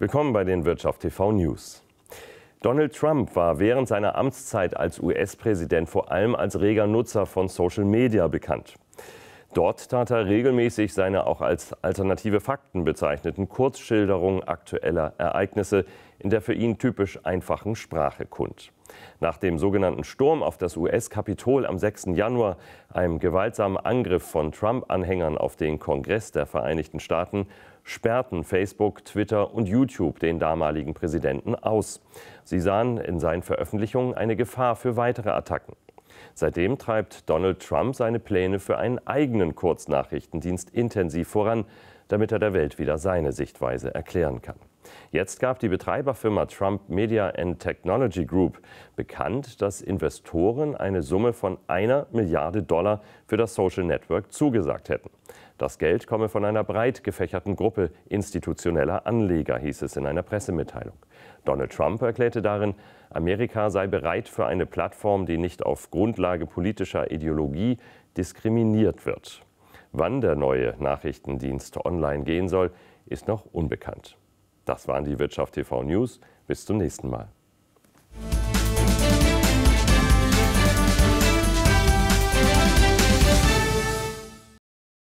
Willkommen bei den Wirtschaft TV News. Donald Trump war während seiner Amtszeit als US-Präsident vor allem als reger Nutzer von Social Media bekannt. Dort tat er regelmäßig seine auch als alternative Fakten bezeichneten Kurzschilderungen aktueller Ereignisse in der für ihn typisch einfachen Sprache kund. Nach dem sogenannten Sturm auf das US-Kapitol am 6. Januar, einem gewaltsamen Angriff von Trump-Anhängern auf den Kongress der Vereinigten Staaten, sperrten Facebook, Twitter und YouTube den damaligen Präsidenten aus. Sie sahen in seinen Veröffentlichungen eine Gefahr für weitere Attacken. Seitdem treibt Donald Trump seine Pläne für einen eigenen Kurznachrichtendienst intensiv voran damit er der Welt wieder seine Sichtweise erklären kann. Jetzt gab die Betreiberfirma Trump Media and Technology Group bekannt, dass Investoren eine Summe von einer Milliarde Dollar für das Social Network zugesagt hätten. Das Geld komme von einer breit gefächerten Gruppe institutioneller Anleger, hieß es in einer Pressemitteilung. Donald Trump erklärte darin, Amerika sei bereit für eine Plattform, die nicht auf Grundlage politischer Ideologie diskriminiert wird. Wann der neue Nachrichtendienst online gehen soll, ist noch unbekannt. Das waren die Wirtschaft TV News. Bis zum nächsten Mal.